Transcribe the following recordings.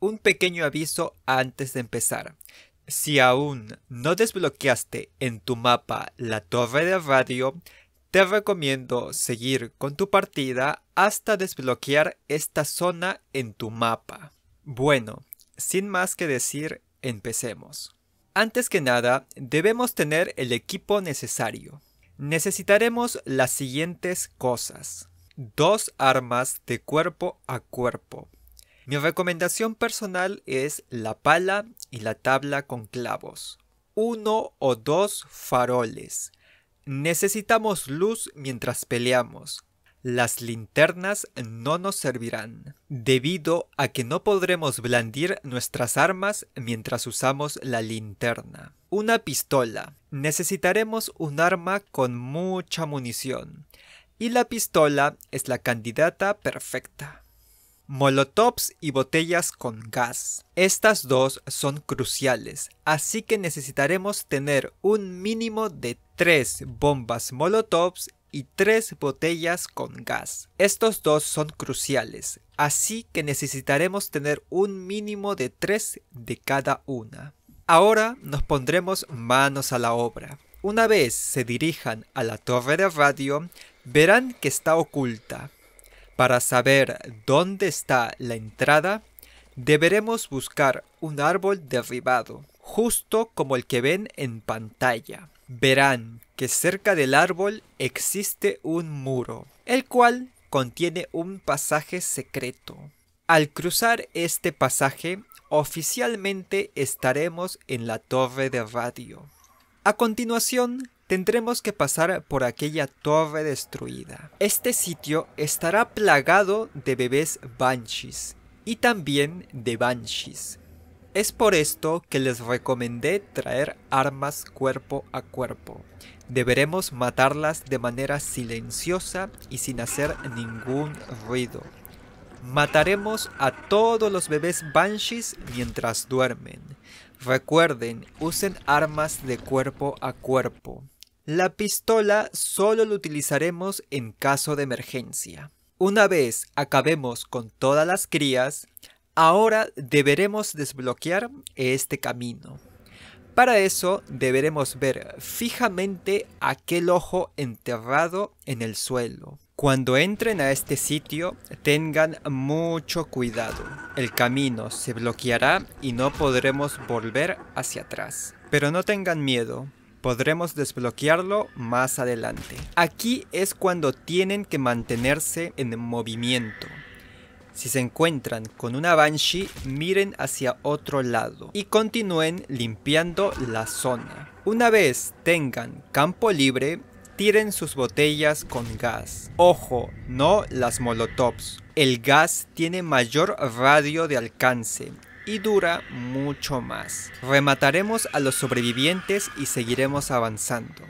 un pequeño aviso antes de empezar. Si aún no desbloqueaste en tu mapa la torre de radio, te recomiendo seguir con tu partida hasta desbloquear esta zona en tu mapa. Bueno, sin más que decir, empecemos. Antes que nada, debemos tener el equipo necesario. Necesitaremos las siguientes cosas. Dos armas de cuerpo a cuerpo mi recomendación personal es la pala y la tabla con clavos. Uno o dos faroles. Necesitamos luz mientras peleamos. Las linternas no nos servirán, debido a que no podremos blandir nuestras armas mientras usamos la linterna. Una pistola. Necesitaremos un arma con mucha munición. Y la pistola es la candidata perfecta. Molotovs y botellas con gas. Estas dos son cruciales, así que necesitaremos tener un mínimo de 3 bombas Molotovs y 3 botellas con gas. Estos dos son cruciales, así que necesitaremos tener un mínimo de 3 de cada una. Ahora nos pondremos manos a la obra. Una vez se dirijan a la torre de radio, verán que está oculta, para saber dónde está la entrada, deberemos buscar un árbol derribado, justo como el que ven en pantalla. Verán que cerca del árbol existe un muro, el cual contiene un pasaje secreto. Al cruzar este pasaje, oficialmente estaremos en la torre de radio. A continuación, tendremos que pasar por aquella torre destruida. Este sitio estará plagado de bebés banshees y también de banshees. Es por esto que les recomendé traer armas cuerpo a cuerpo. Deberemos matarlas de manera silenciosa y sin hacer ningún ruido. Mataremos a todos los bebés banshees mientras duermen. Recuerden, usen armas de cuerpo a cuerpo. La pistola solo la utilizaremos en caso de emergencia. Una vez acabemos con todas las crías, ahora deberemos desbloquear este camino. Para eso deberemos ver fijamente aquel ojo enterrado en el suelo. Cuando entren a este sitio tengan mucho cuidado. El camino se bloqueará y no podremos volver hacia atrás. Pero no tengan miedo, Podremos desbloquearlo más adelante. Aquí es cuando tienen que mantenerse en movimiento. Si se encuentran con una Banshee, miren hacia otro lado y continúen limpiando la zona. Una vez tengan campo libre, tiren sus botellas con gas. Ojo, no las molotovs. El gas tiene mayor radio de alcance y dura mucho más. Remataremos a los sobrevivientes y seguiremos avanzando.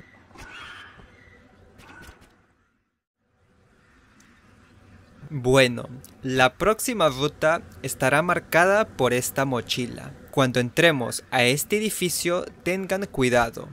Bueno, la próxima ruta estará marcada por esta mochila. Cuando entremos a este edificio tengan cuidado,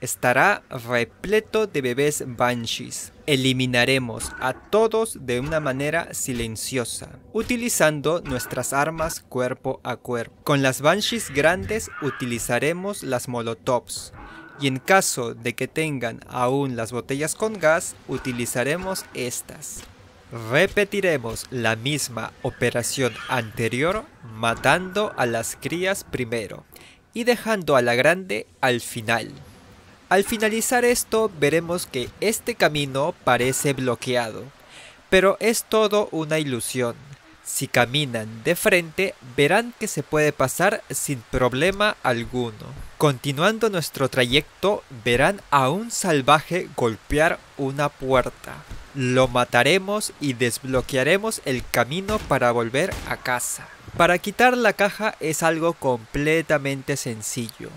estará repleto de bebés banshees. Eliminaremos a todos de una manera silenciosa, utilizando nuestras armas cuerpo a cuerpo. Con las banshees grandes utilizaremos las molotovs, y en caso de que tengan aún las botellas con gas, utilizaremos estas. Repetiremos la misma operación anterior matando a las crías primero y dejando a la grande al final. Al finalizar esto veremos que este camino parece bloqueado, pero es todo una ilusión. Si caminan de frente verán que se puede pasar sin problema alguno. Continuando nuestro trayecto verán a un salvaje golpear una puerta. Lo mataremos y desbloquearemos el camino para volver a casa. Para quitar la caja es algo completamente sencillo.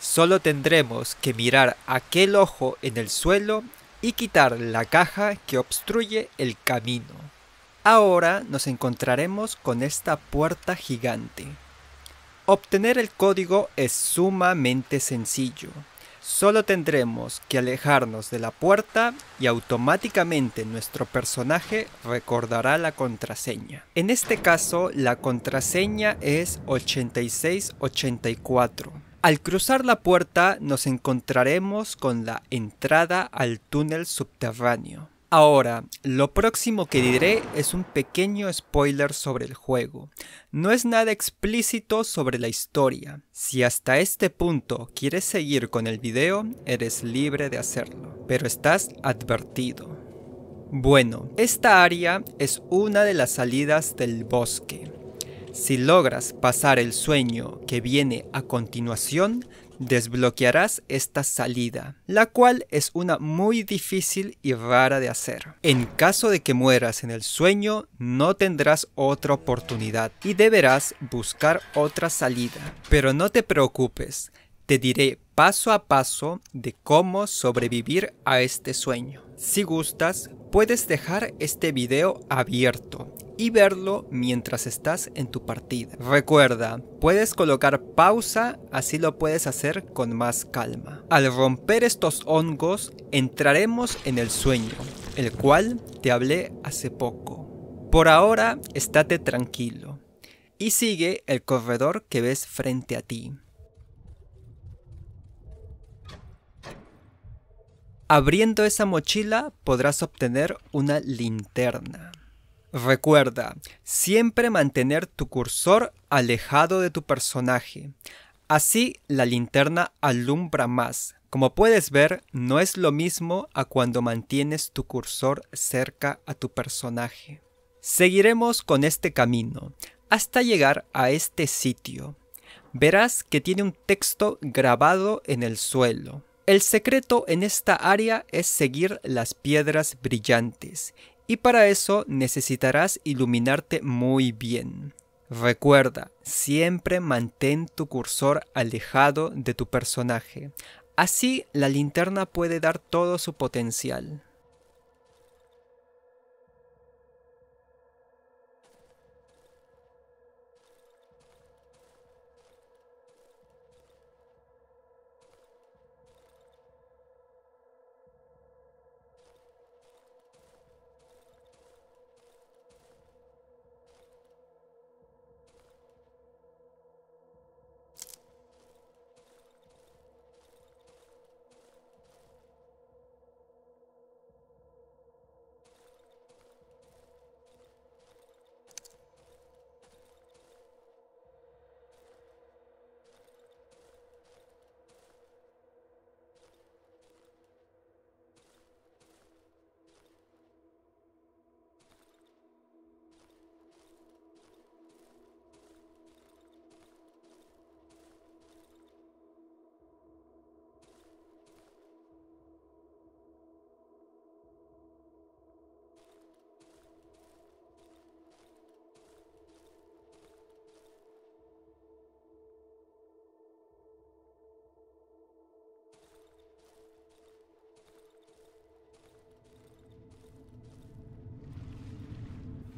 Solo tendremos que mirar aquel ojo en el suelo y quitar la caja que obstruye el camino. Ahora nos encontraremos con esta puerta gigante. Obtener el código es sumamente sencillo. Solo tendremos que alejarnos de la puerta y automáticamente nuestro personaje recordará la contraseña. En este caso la contraseña es 8684. Al cruzar la puerta nos encontraremos con la entrada al túnel subterráneo. Ahora, lo próximo que diré es un pequeño spoiler sobre el juego. No es nada explícito sobre la historia. Si hasta este punto quieres seguir con el video, eres libre de hacerlo, pero estás advertido. Bueno, esta área es una de las salidas del bosque. Si logras pasar el sueño que viene a continuación, desbloquearás esta salida, la cual es una muy difícil y rara de hacer. En caso de que mueras en el sueño, no tendrás otra oportunidad y deberás buscar otra salida. Pero no te preocupes, te diré paso a paso de cómo sobrevivir a este sueño. Si gustas, puedes dejar este video abierto y verlo mientras estás en tu partida. Recuerda, puedes colocar pausa, así lo puedes hacer con más calma. Al romper estos hongos, entraremos en el sueño, el cual te hablé hace poco. Por ahora, estate tranquilo y sigue el corredor que ves frente a ti. Abriendo esa mochila podrás obtener una linterna. Recuerda, siempre mantener tu cursor alejado de tu personaje. Así la linterna alumbra más. Como puedes ver, no es lo mismo a cuando mantienes tu cursor cerca a tu personaje. Seguiremos con este camino hasta llegar a este sitio. Verás que tiene un texto grabado en el suelo. El secreto en esta área es seguir las piedras brillantes y para eso necesitarás iluminarte muy bien. Recuerda, siempre mantén tu cursor alejado de tu personaje. Así la linterna puede dar todo su potencial.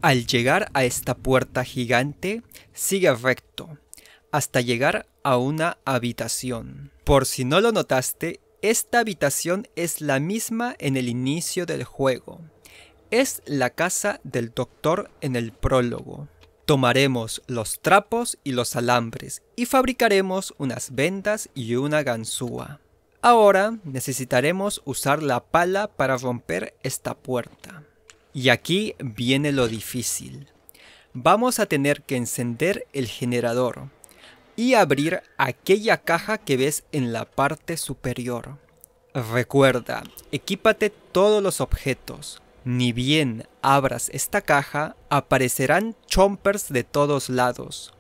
Al llegar a esta puerta gigante, sigue recto, hasta llegar a una habitación. Por si no lo notaste, esta habitación es la misma en el inicio del juego. Es la casa del doctor en el prólogo. Tomaremos los trapos y los alambres y fabricaremos unas vendas y una ganzúa. Ahora necesitaremos usar la pala para romper esta puerta. Y aquí viene lo difícil. Vamos a tener que encender el generador y abrir aquella caja que ves en la parte superior. Recuerda, equípate todos los objetos. Ni bien abras esta caja, aparecerán chompers de todos lados.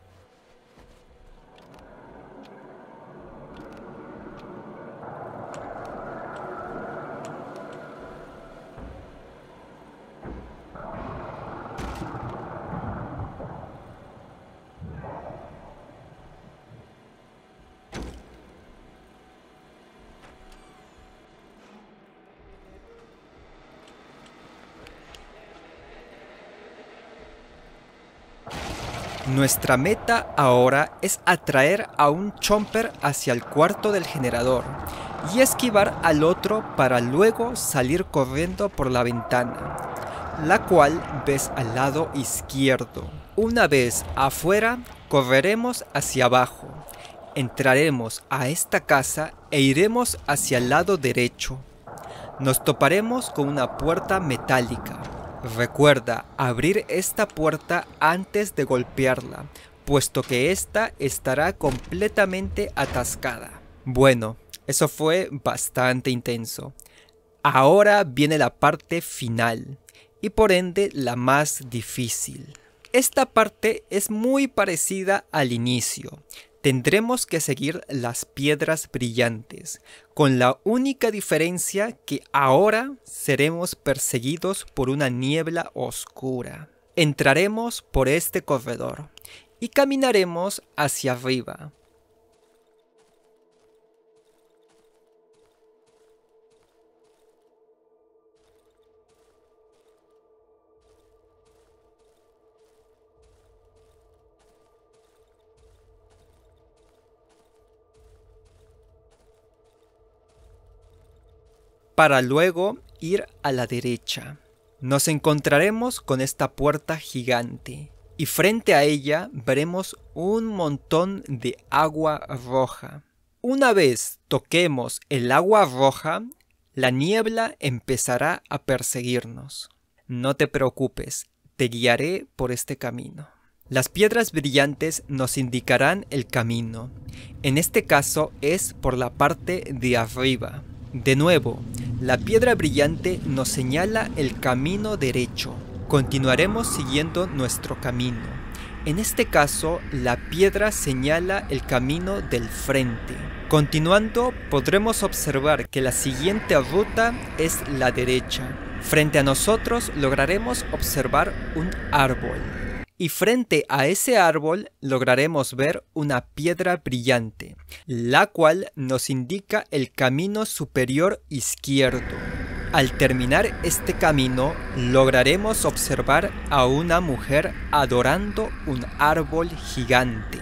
Nuestra meta ahora es atraer a un chomper hacia el cuarto del generador y esquivar al otro para luego salir corriendo por la ventana, la cual ves al lado izquierdo. Una vez afuera, correremos hacia abajo, entraremos a esta casa e iremos hacia el lado derecho. Nos toparemos con una puerta metálica Recuerda abrir esta puerta antes de golpearla, puesto que esta estará completamente atascada. Bueno, eso fue bastante intenso. Ahora viene la parte final, y por ende la más difícil. Esta parte es muy parecida al inicio, Tendremos que seguir las piedras brillantes, con la única diferencia que ahora seremos perseguidos por una niebla oscura. Entraremos por este corredor y caminaremos hacia arriba, para luego ir a la derecha. Nos encontraremos con esta puerta gigante y frente a ella veremos un montón de agua roja. Una vez toquemos el agua roja, la niebla empezará a perseguirnos. No te preocupes, te guiaré por este camino. Las piedras brillantes nos indicarán el camino. En este caso es por la parte de arriba. De nuevo, la piedra brillante nos señala el camino derecho. Continuaremos siguiendo nuestro camino. En este caso, la piedra señala el camino del frente. Continuando, podremos observar que la siguiente ruta es la derecha. Frente a nosotros lograremos observar un árbol y frente a ese árbol lograremos ver una piedra brillante, la cual nos indica el camino superior izquierdo. Al terminar este camino, lograremos observar a una mujer adorando un árbol gigante.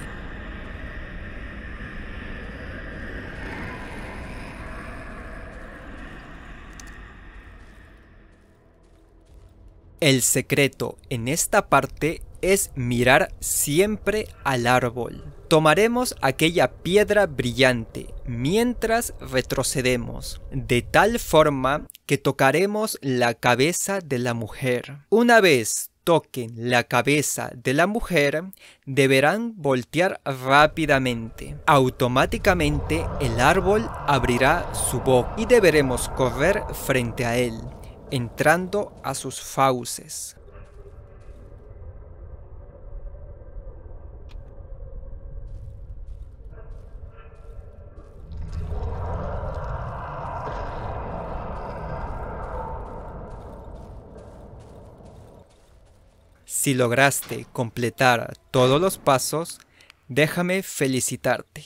El secreto en esta parte es mirar siempre al árbol. Tomaremos aquella piedra brillante mientras retrocedemos, de tal forma que tocaremos la cabeza de la mujer. Una vez toquen la cabeza de la mujer, deberán voltear rápidamente. Automáticamente el árbol abrirá su boca y deberemos correr frente a él, entrando a sus fauces. Si lograste completar todos los pasos, déjame felicitarte.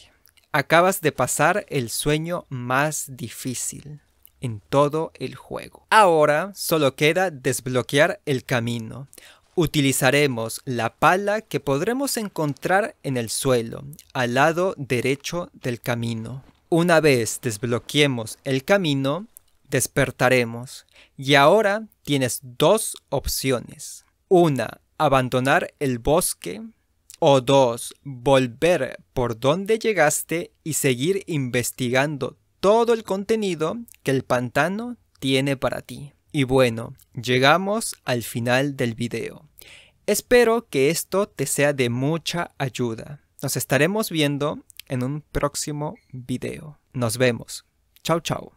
Acabas de pasar el sueño más difícil en todo el juego. Ahora solo queda desbloquear el camino. Utilizaremos la pala que podremos encontrar en el suelo, al lado derecho del camino. Una vez desbloqueemos el camino, despertaremos. Y ahora tienes dos opciones. Una abandonar el bosque. O dos, volver por donde llegaste y seguir investigando todo el contenido que el pantano tiene para ti. Y bueno, llegamos al final del video. Espero que esto te sea de mucha ayuda. Nos estaremos viendo en un próximo video. Nos vemos. Chau chao.